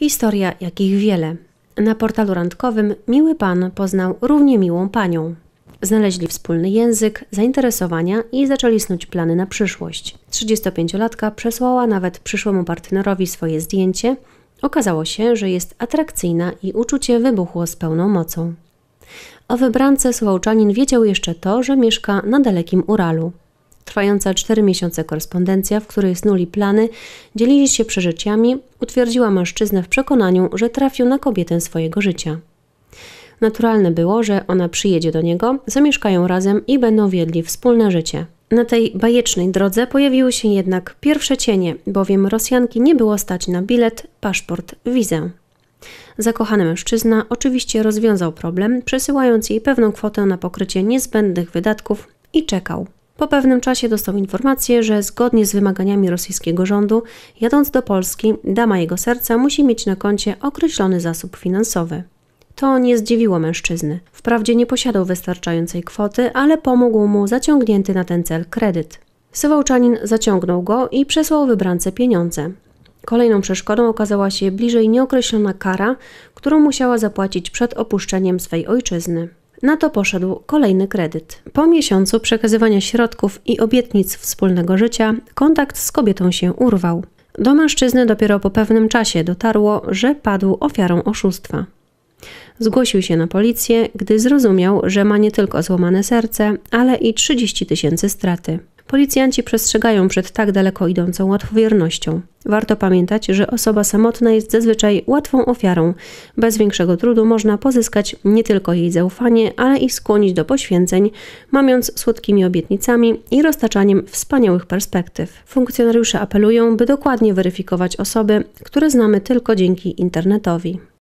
Historia, jakich wiele. Na portalu randkowym miły pan poznał równie miłą panią. Znaleźli wspólny język, zainteresowania i zaczęli snuć plany na przyszłość. 35-latka przesłała nawet przyszłemu partnerowi swoje zdjęcie. Okazało się, że jest atrakcyjna i uczucie wybuchło z pełną mocą. O wybrance Sułałczanin wiedział jeszcze to, że mieszka na dalekim Uralu. Trwająca 4 miesiące korespondencja, w której snuli plany, dzielili się przeżyciami, utwierdziła mężczyznę w przekonaniu, że trafił na kobietę swojego życia. Naturalne było, że ona przyjedzie do niego, zamieszkają razem i będą wiedli wspólne życie. Na tej bajecznej drodze pojawiły się jednak pierwsze cienie, bowiem Rosjanki nie było stać na bilet, paszport, wizę. Zakochany mężczyzna oczywiście rozwiązał problem, przesyłając jej pewną kwotę na pokrycie niezbędnych wydatków i czekał. Po pewnym czasie dostał informację, że zgodnie z wymaganiami rosyjskiego rządu, jadąc do Polski, dama jego serca musi mieć na koncie określony zasób finansowy. To nie zdziwiło mężczyzny. Wprawdzie nie posiadał wystarczającej kwoty, ale pomógł mu zaciągnięty na ten cel kredyt. Sywałczanin zaciągnął go i przesłał wybrance pieniądze. Kolejną przeszkodą okazała się bliżej nieokreślona kara, którą musiała zapłacić przed opuszczeniem swej ojczyzny. Na to poszedł kolejny kredyt. Po miesiącu przekazywania środków i obietnic wspólnego życia, kontakt z kobietą się urwał. Do mężczyzny dopiero po pewnym czasie dotarło, że padł ofiarą oszustwa. Zgłosił się na policję, gdy zrozumiał, że ma nie tylko złamane serce, ale i 30 tysięcy straty. Policjanci przestrzegają przed tak daleko idącą łatwowiernością. Warto pamiętać, że osoba samotna jest zazwyczaj łatwą ofiarą. Bez większego trudu można pozyskać nie tylko jej zaufanie, ale i skłonić do poświęceń, mamiąc słodkimi obietnicami i roztaczaniem wspaniałych perspektyw. Funkcjonariusze apelują, by dokładnie weryfikować osoby, które znamy tylko dzięki internetowi.